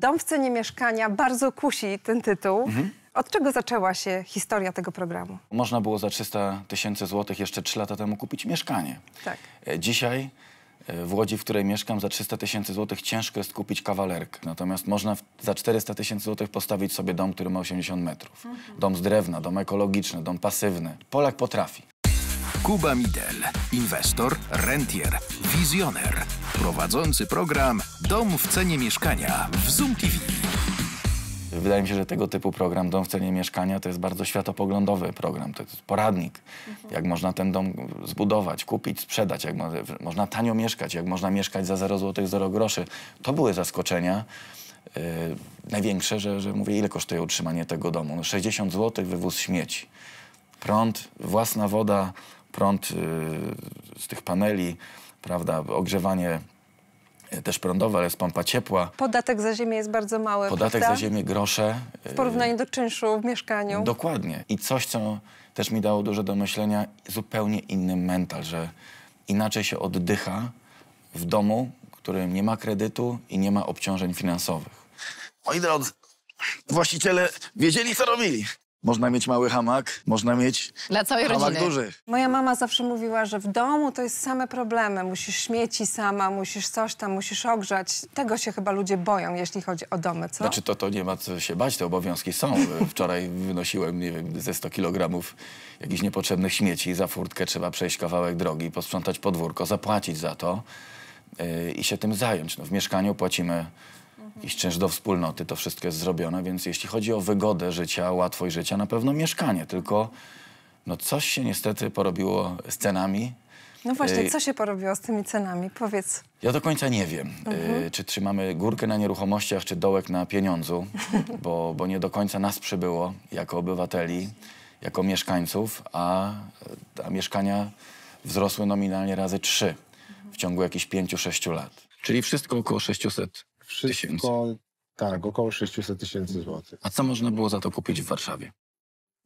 Dom w cenie mieszkania bardzo kusi ten tytuł. Mhm. Od czego zaczęła się historia tego programu? Można było za 300 tysięcy złotych jeszcze 3 lata temu kupić mieszkanie. Tak. E, dzisiaj e, w Łodzi, w której mieszkam, za 300 tysięcy złotych ciężko jest kupić kawalerkę. Natomiast można za 400 tysięcy złotych postawić sobie dom, który ma 80 metrów. Mhm. Dom z drewna, dom ekologiczny, dom pasywny. Polak potrafi. Kuba Midel, inwestor, rentier, wizjoner, prowadzący program Dom w cenie mieszkania w Zoom TV. Wydaje mi się, że tego typu program Dom w cenie mieszkania to jest bardzo światopoglądowy program, to jest poradnik, mhm. jak można ten dom zbudować, kupić, sprzedać, jak można tanio mieszkać, jak można mieszkać za 0 zł, 0 groszy. To były zaskoczenia. Yy, największe, że, że mówię, ile kosztuje utrzymanie tego domu? No 60 zł wywóz śmieci prąd, własna woda, prąd y, z tych paneli, prawda, ogrzewanie y, też prądowe, ale jest pompa ciepła. Podatek za ziemię jest bardzo mały. Podatek prawda? za ziemię grosze. W y, porównaniu do czynszu w mieszkaniu. Dokładnie. I coś, co też mi dało dużo do myślenia, zupełnie inny mental, że inaczej się oddycha w domu, w którym nie ma kredytu i nie ma obciążeń finansowych. Moi drodzy, właściciele wiedzieli, co robili. Można mieć mały hamak, można mieć Dla całej hamak rodziny. duży. Moja mama zawsze mówiła, że w domu to jest same problemy. Musisz śmieci sama, musisz coś tam, musisz ogrzać. Tego się chyba ludzie boją, jeśli chodzi o domy, co? Znaczy to, to nie ma co się bać, te obowiązki są. Wczoraj wynosiłem, nie wiem, ze 100 kilogramów jakichś niepotrzebnych śmieci. Za furtkę trzeba przejść kawałek drogi, posprzątać podwórko, zapłacić za to yy, i się tym zająć. No, w mieszkaniu płacimy jakiś czynsz do wspólnoty, to wszystko jest zrobione, więc jeśli chodzi o wygodę życia, łatwość życia, na pewno mieszkanie, tylko no coś się niestety porobiło z cenami. No właśnie, y, co się porobiło z tymi cenami? Powiedz. Ja do końca nie wiem, y, mhm. czy trzymamy górkę na nieruchomościach, czy dołek na pieniądzu, bo, bo nie do końca nas przybyło jako obywateli, jako mieszkańców, a, a mieszkania wzrosły nominalnie razy trzy w ciągu jakichś pięciu, sześciu lat. Czyli wszystko około 600 wszystko, tak, około 600 tysięcy złotych. A co można było za to kupić w Warszawie?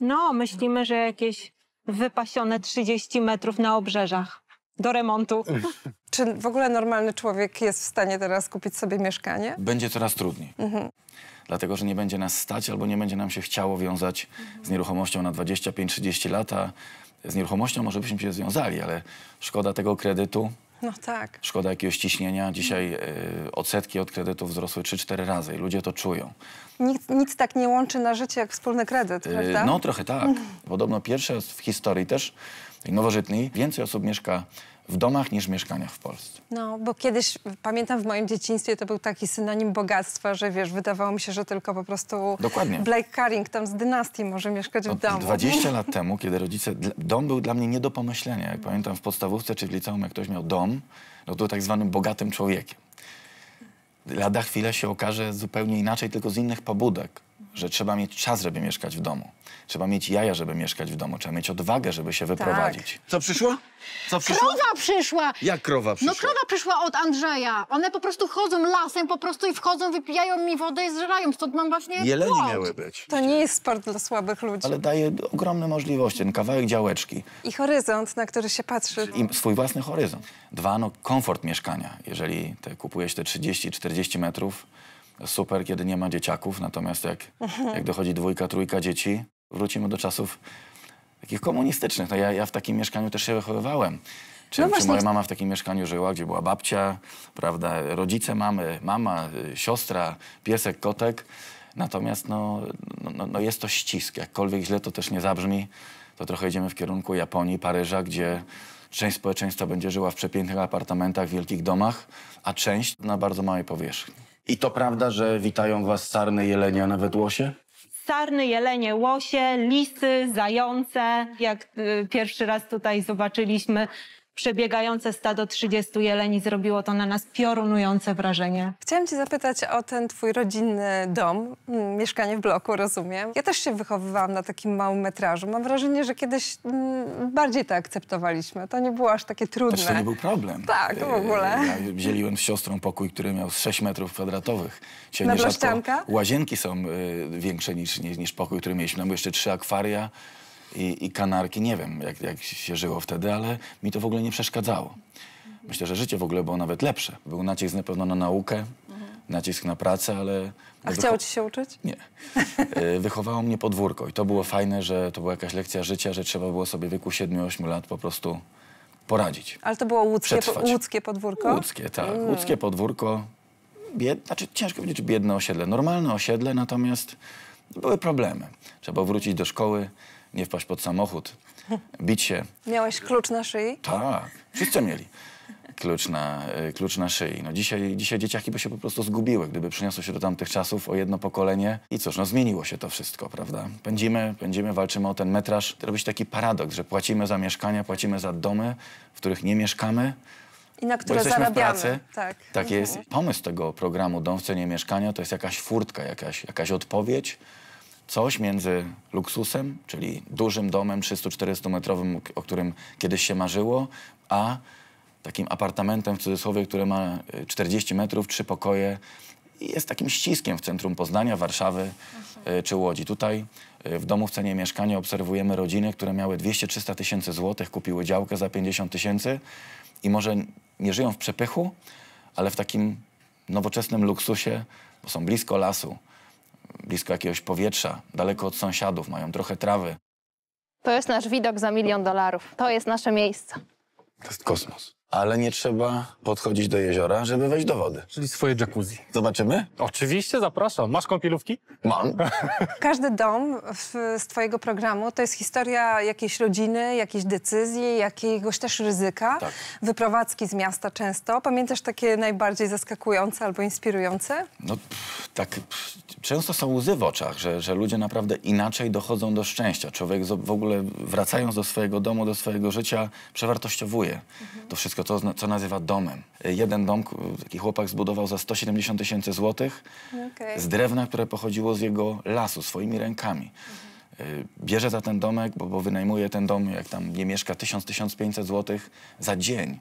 No, myślimy, że jakieś wypasione 30 metrów na obrzeżach do remontu. Czy w ogóle normalny człowiek jest w stanie teraz kupić sobie mieszkanie? Będzie coraz trudniej. Mhm. Dlatego, że nie będzie nas stać albo nie będzie nam się chciało wiązać mhm. z nieruchomością na 25-30 lata. Z nieruchomością może byśmy się związali, ale szkoda tego kredytu, no tak. Szkoda jakiegoś ciśnienia. Dzisiaj y, odsetki od kredytów wzrosły 3-4 razy i ludzie to czują. Nic, nic tak nie łączy na życie jak wspólny kredyt, e, prawda? Y, no trochę tak. Podobno pierwsze w historii też nowożytnej, więcej osób mieszka w domach niż mieszkaniach w Polsce. No, bo kiedyś, pamiętam w moim dzieciństwie, to był taki synonim bogactwa, że wiesz, wydawało mi się, że tylko po prostu Dokładnie. Blake Carrington z dynastii może mieszkać Od w domu. 20 lat temu, kiedy rodzice... Dom był dla mnie nie do pomyślenia. Jak pamiętam w podstawówce czy w liceum, jak ktoś miał dom, no to był tak zwanym bogatym człowiekiem. Lada chwila się okaże zupełnie inaczej, tylko z innych pobudek że trzeba mieć czas, żeby mieszkać w domu. Trzeba mieć jaja, żeby mieszkać w domu. Trzeba mieć odwagę, żeby się tak. wyprowadzić. Tak. Co przyszło? Co przyszło? Krowa przyszła! Jak krowa no, przyszła? No krowa przyszła od Andrzeja. One po prostu chodzą lasem, po prostu i wchodzą, wypijają mi wodę i zżerają. Stąd mam właśnie Jeleni błąd. miały być. To nie jest sport dla słabych ludzi. Ale daje ogromne możliwości. Ten kawałek działeczki. I horyzont, na który się patrzy. I swój własny horyzont. Dwa, no komfort mieszkania. Jeżeli te, kupujesz te 30-40 metrów, super, kiedy nie ma dzieciaków, natomiast jak, mhm. jak dochodzi dwójka, trójka dzieci, wrócimy do czasów takich komunistycznych. No ja, ja w takim mieszkaniu też się wychowywałem. Czy, no czy moja mama w takim mieszkaniu żyła, gdzie była babcia, prawda, rodzice mamy, mama, siostra, piesek, kotek. Natomiast no, no, no, no jest to ścisk. Jakkolwiek źle to też nie zabrzmi, to trochę idziemy w kierunku Japonii, Paryża, gdzie część społeczeństwa będzie żyła w przepięknych apartamentach, wielkich domach, a część na bardzo małej powierzchni. I to prawda, że witają was sarny, jelenia, nawet łosie? Sarny, jelenie, łosie, lisy, zające. Jak y, pierwszy raz tutaj zobaczyliśmy przebiegające stado 30 jeleni zrobiło to na nas piorunujące wrażenie. Chciałam Cię zapytać o ten Twój rodzinny dom, mm, mieszkanie w bloku, rozumiem. Ja też się wychowywałam na takim małym metrażu. Mam wrażenie, że kiedyś mm, bardziej to akceptowaliśmy. To nie było aż takie trudne. Też to nie był problem. Tak, w ogóle. E, ja wzięliłem z siostrą pokój, który miał 6 metrów kwadratowych. na rzadko, Łazienki są e, większe niż, niż, pokój, który mieliśmy. Mamy jeszcze trzy akwaria, i, i kanarki. Nie wiem, jak, jak się żyło wtedy, ale mi to w ogóle nie przeszkadzało. Myślę, że życie w ogóle było nawet lepsze. Był nacisk na pewno na naukę, nacisk na pracę, ale... A chciało ci się uczyć? Nie. E, wychowało mnie podwórko i to było fajne, że to była jakaś lekcja życia, że trzeba było sobie w wieku 7-8 lat po prostu poradzić. Ale to było łódzkie, łódzkie podwórko? Łódzkie, tak. Mm. Łódzkie podwórko. Bied... Znaczy, ciężko powiedzieć, czy biedne osiedle. Normalne osiedle, natomiast były problemy. Trzeba wrócić do szkoły, nie wpaść pod samochód, bić się. Miałeś klucz na szyi? Tak, wszyscy mieli klucz na, y, klucz na szyi. No dzisiaj, dzisiaj dzieciaki by się po prostu zgubiły, gdyby przyniosło się do tamtych czasów o jedno pokolenie. I cóż, no zmieniło się to wszystko, prawda? Pędzimy, pędzimy, walczymy o ten metraż. Robi się taki paradoks, że płacimy za mieszkania, płacimy za domy, w których nie mieszkamy. I na które zarabiamy. W pracy. Tak, tak mhm. jest. Pomysł tego programu Dom w cenie mieszkania to jest jakaś furtka, jakaś, jakaś odpowiedź coś między luksusem, czyli dużym domem 300-400 metrowym, o którym kiedyś się marzyło, a takim apartamentem w cudzysłowie, który ma 40 e, metrów, trzy pokoje i jest takim ściskiem w centrum Poznania, Warszawy e, czy Łodzi. Tutaj e, w domu w cenie mieszkania obserwujemy rodziny, które miały 200-300 tysięcy złotych, kupiły działkę za 50 tysięcy i może nie żyją w przepychu, ale w takim nowoczesnym luksusie, bo są blisko lasu, blisko jakiegoś powietrza, daleko od sąsiadów, mają trochę trawy. To jest nasz widok za milion dolarów. To jest nasze miejsce. To jest kosmos ale nie trzeba podchodzić do jeziora, żeby wejść do wody. Czyli swoje jacuzzi. Zobaczymy? Oczywiście, zapraszam. Masz kąpielówki? Mam. Każdy dom w, z Twojego programu to jest historia jakiejś rodziny, jakiejś decyzji, jakiegoś też ryzyka. Tak. Wyprowadzki z miasta często. Pamiętasz takie najbardziej zaskakujące albo inspirujące? No pff, tak, pff, często są łzy w oczach, że, że ludzie naprawdę inaczej dochodzą do szczęścia. Człowiek w ogóle wracając do swojego domu, do swojego życia, przewartościowuje mhm. to wszystko wszystko to, co nazywa domem. Jeden dom taki chłopak zbudował za 170 tysięcy złotych okay. z drewna, które pochodziło z jego lasu, swoimi rękami. Mhm. Y, bierze za ten domek, bo, bo wynajmuje ten dom, jak tam nie mieszka, 1000-1500 złotych za dzień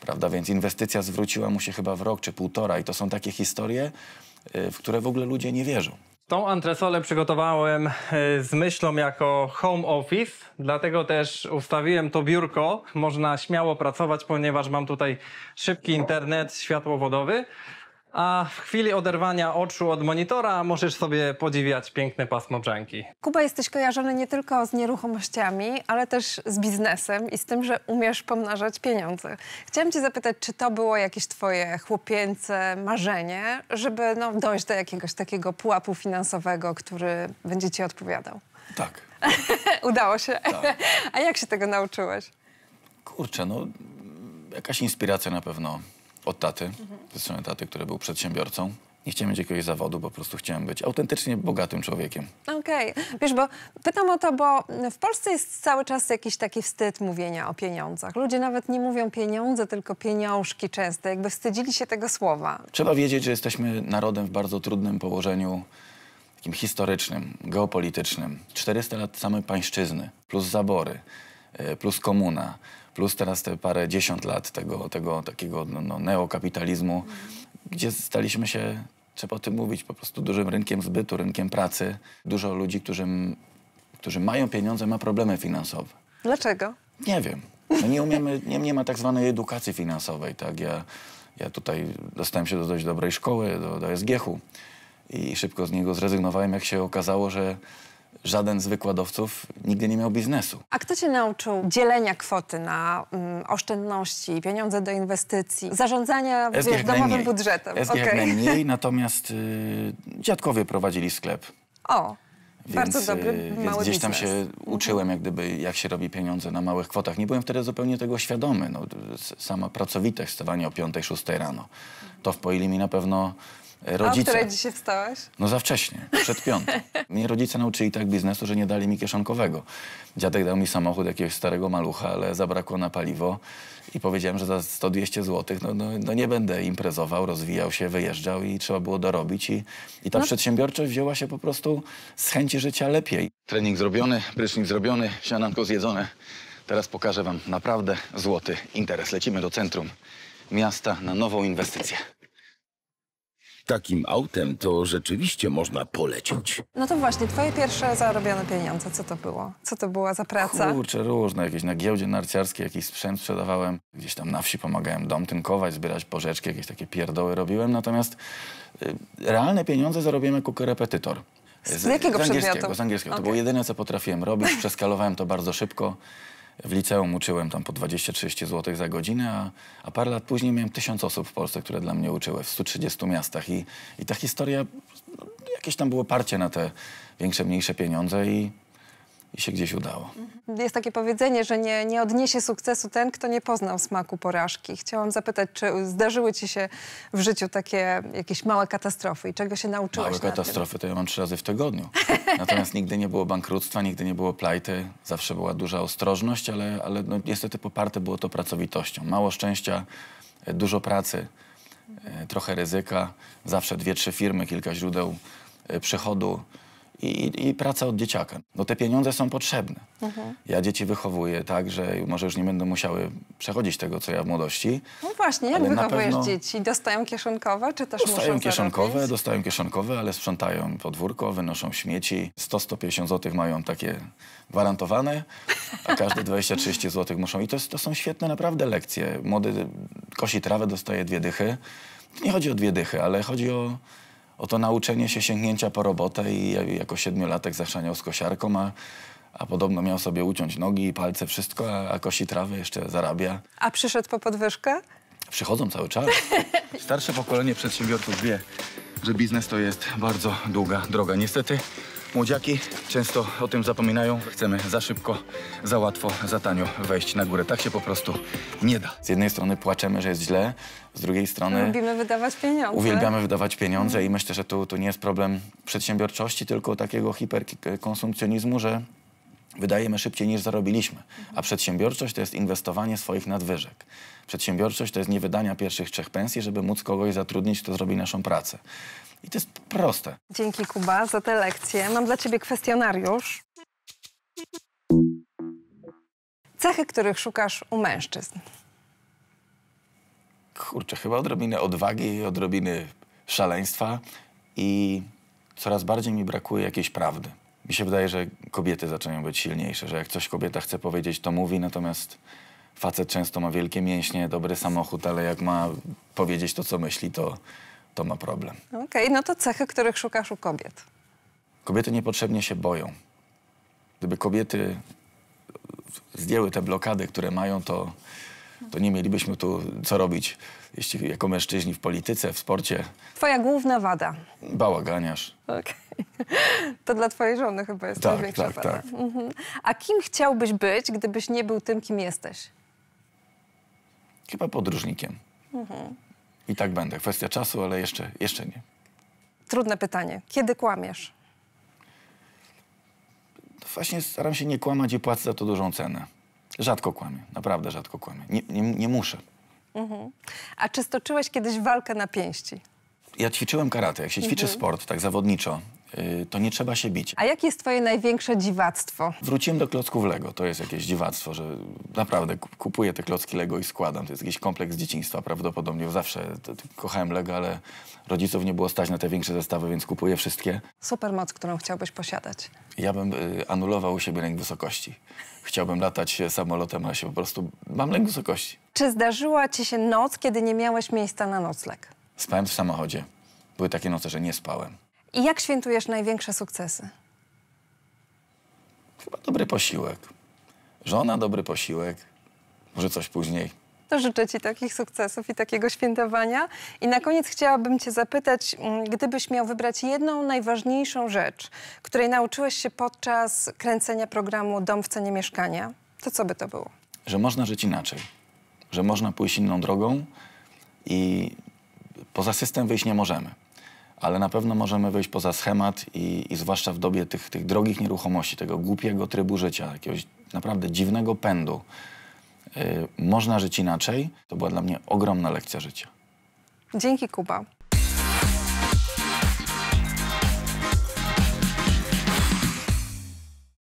prawda? Więc inwestycja zwróciła mu się chyba w rok czy półtora i to są takie historie, y, w które w ogóle ludzie nie wierzą. Tą antresolę przygotowałem e, z myślą jako home office, dlatego też ustawiłem to biurko. Można śmiało pracować, ponieważ mam tutaj szybki internet światłowodowy a w chwili oderwania oczu od monitora możesz sobie podziwiać piękne pasmo brzęki. Kuba, jesteś kojarzony nie tylko z nieruchomościami, ale też z biznesem i z tym, że umiesz pomnażać pieniądze. Chciałam cię zapytać, czy to było jakieś twoje chłopięce marzenie, żeby no, dojść do jakiegoś takiego pułapu finansowego, który będzie ci odpowiadał? Tak. Udało się. Tak. A jak się tego nauczyłeś? Kurczę, no jakaś inspiracja na pewno od taty, mhm. ze strony taty, który był przedsiębiorcą. Nie chciałem mieć jakiegoś zawodu, po prostu chciałem być autentycznie bogatym człowiekiem. Okej. Okay. Wiesz, bo pytam o to, bo w Polsce jest cały czas jakiś taki wstyd mówienia o pieniądzach. Ludzie nawet nie mówią pieniądze, tylko pieniążki często, jakby wstydzili się tego słowa. Trzeba wiedzieć, że jesteśmy narodem w bardzo trudnym położeniu takim historycznym, geopolitycznym. 400 lat samej pańszczyzny, plus zabory, e, plus komuna, plus teraz te parę dziesiąt lat tego, tego takiego no, no, neokapitalizmu, gdzie staliśmy się, trzeba o tym mówić, po prostu dużym rynkiem zbytu, rynkiem pracy. Dużo ludzi, którzy, którzy mają pieniądze, ma problemy finansowe. Dlaczego? Nie wiem. No nie umiemy, nie, nie ma tak zwanej edukacji finansowej, tak? Ja, ja tutaj dostałem się do dość dobrej szkoły, do, do SGH-u i szybko z niego zrezygnowałem, jak się okazało, że żaden z wykładowców nigdy nie miał biznesu. A kto cię nauczył dzielenia kwoty na mm, oszczędności, pieniądze do inwestycji, zarządzania wiesz, domowym najmniej. budżetem? SG okay. jak najmniej, natomiast y, dziadkowie prowadzili sklep. O, więc, bardzo dobry, y, więc gdzieś tam biznes. się mhm. uczyłem jak gdyby, jak się robi pieniądze na małych kwotach. Nie byłem wtedy zupełnie tego świadomy. No, sama pracowitość, stawanie o 5-6 rano, to wpoili mi na pewno E, rodzice. A której dzisiaj wstałeś? No za wcześnie, przed piątą. Mnie rodzice nauczyli tak biznesu, że nie dali mi kieszonkowego. Dziadek dał mi samochód jakiegoś starego malucha, ale zabrakło na paliwo i powiedziałem, że za 100-200 zł no, no, no, nie będę imprezował, rozwijał się, wyjeżdżał i trzeba było dorobić. I, i ta no. przedsiębiorczość wzięła się po prostu z chęci życia lepiej. Trening zrobiony, prysznic zrobiony, siananko zjedzone. Teraz pokażę wam naprawdę złoty interes. Lecimy do centrum miasta na nową inwestycję. Takim autem to rzeczywiście można polecieć. No to właśnie, twoje pierwsze zarobione pieniądze, co to było? Co to była za praca? Kurczę, różne. Jakieś na giełdzie narciarskiej jakiś sprzęt sprzedawałem. Gdzieś tam na wsi pomagałem dom tynkować, zbierać porzeczki, jakieś takie pierdoły robiłem. Natomiast y, realne pieniądze zarobiłem jako korepetytor. Z, z jakiego z angielskiego, przedmiotu? Z angielskiego. Okay. To było jedyne, co potrafiłem robić. Przeskalowałem to bardzo szybko. W liceum uczyłem tam po 20-30 zł za godzinę, a, a parę lat później miałem tysiąc osób w Polsce, które dla mnie uczyły w 130 miastach. I, i ta historia, no, jakieś tam było parcie na te większe, mniejsze pieniądze i i się gdzieś udało. Mhm. Jest takie powiedzenie, że nie, nie odniesie sukcesu ten, kto nie poznał smaku porażki. Chciałam zapytać, czy zdarzyły ci się w życiu takie jakieś małe katastrofy i czego się nauczyłaś? Małe na katastrofy tym? to ja mam trzy razy w tygodniu. Natomiast nigdy nie było bankructwa, nigdy nie było plajty. Zawsze była duża ostrożność, ale, ale no, niestety poparte było to pracowitością. Mało szczęścia, e, dużo pracy, e, trochę ryzyka. Zawsze dwie, trzy firmy, kilka źródeł e, przychodu i, i praca od dzieciaka. No te pieniądze są potrzebne. Mhm. Ja dzieci wychowuję tak, że może już nie będą musiały przechodzić tego, co ja w młodości. No właśnie, jak wychowujesz pewno... dzieci? Dostają kieszonkowe, czy też dostają muszą kieszonkowe, zarobić? Dostają kieszonkowe, ale sprzątają podwórko, wynoszą śmieci. 100-150 zł mają takie gwarantowane, a każde 20-30 zł muszą. I to, to są świetne naprawdę lekcje. Młody kosi trawę, dostaje dwie dychy. Nie chodzi o dwie dychy, ale chodzi o o to nauczenie się sięgnięcia po robotę i jako siedmiolatek zachrzaniał z kosiarką, a, a podobno miał sobie uciąć nogi, i palce, wszystko, a, a kosi trawy, jeszcze zarabia. A przyszedł po podwyżkę? Przychodzą cały czas. Starsze pokolenie przedsiębiorców wie, że biznes to jest bardzo długa droga. Niestety Młodziaki często o tym zapominają. Chcemy za szybko, za łatwo, za tanio wejść na górę. Tak się po prostu nie da. Z jednej strony płaczemy, że jest źle, z drugiej strony... Lubimy wydawać pieniądze. Uwielbiamy wydawać pieniądze mm. i myślę, że tu, tu nie jest problem przedsiębiorczości, tylko takiego hiperkonsumpcjonizmu, że wydajemy szybciej niż zarobiliśmy, a przedsiębiorczość to jest inwestowanie swoich nadwyżek. Przedsiębiorczość to jest nie wydania pierwszych trzech pensji, żeby móc kogoś zatrudnić, kto zrobi naszą pracę. I to jest proste. Dzięki Kuba za te lekcje. Mam dla Ciebie kwestionariusz. Cechy, których szukasz u mężczyzn. Kurczę, chyba odrobinę odwagi i odrobiny szaleństwa i coraz bardziej mi brakuje jakiejś prawdy mi się wydaje, że kobiety zaczynają być silniejsze, że jak coś kobieta chce powiedzieć, to mówi, natomiast facet często ma wielkie mięśnie, dobry samochód, ale jak ma powiedzieć to, co myśli, to, to ma problem. Okej, okay, no to cechy, których szukasz u kobiet. Kobiety niepotrzebnie się boją. Gdyby kobiety zdjęły te blokady, które mają, to, to nie mielibyśmy tu co robić, jeśli jako mężczyźni w polityce, w sporcie. Twoja główna wada? Bałaganiarz. Okej. Okay. To dla twojej żony chyba jest tak, największa tak, tak. Mhm. A kim chciałbyś być, gdybyś nie był tym, kim jesteś? Chyba podróżnikiem. Mhm. I tak będę. Kwestia czasu, ale jeszcze, jeszcze nie. Trudne pytanie. Kiedy kłamiesz? No właśnie staram się nie kłamać i płacę za to dużą cenę. Rzadko kłamię, naprawdę rzadko kłamię. Nie, nie, nie muszę. Mhm. A czy stoczyłeś kiedyś walkę na pięści? Ja ćwiczyłem karate. Jak się ćwiczy mhm. sport tak zawodniczo, Y, to nie trzeba się bić. A jakie jest twoje największe dziwactwo? Wróciłem do klocków Lego. To jest jakieś dziwactwo, że naprawdę kupuję te klocki Lego i składam. To jest jakiś kompleks dzieciństwa prawdopodobnie. Zawsze kochałem Lego, ale rodziców nie było stać na te większe zestawy, więc kupuję wszystkie. Supermoc, którą chciałbyś posiadać? Ja bym y, anulował u siebie lęk wysokości. Chciałbym latać samolotem, a się po prostu... Mam lęk wysokości. Czy zdarzyła ci się noc, kiedy nie miałeś miejsca na nocleg? Spałem w samochodzie. Były takie noce, że nie spałem. I jak świętujesz największe sukcesy? Chyba dobry posiłek. Żona, dobry posiłek. Może coś później. To życzę Ci takich sukcesów i takiego świętowania. I na koniec chciałabym Cię zapytać, mm, gdybyś miał wybrać jedną najważniejszą rzecz, której nauczyłeś się podczas kręcenia programu Dom w cenie mieszkania, to co by to było? Że można żyć inaczej. Że można pójść inną drogą i poza system wyjść nie możemy ale na pewno możemy wyjść poza schemat i, i zwłaszcza w dobie tych, tych drogich nieruchomości, tego głupiego trybu życia, jakiegoś naprawdę dziwnego pędu, yy, można żyć inaczej. To była dla mnie ogromna lekcja życia. Dzięki Kuba.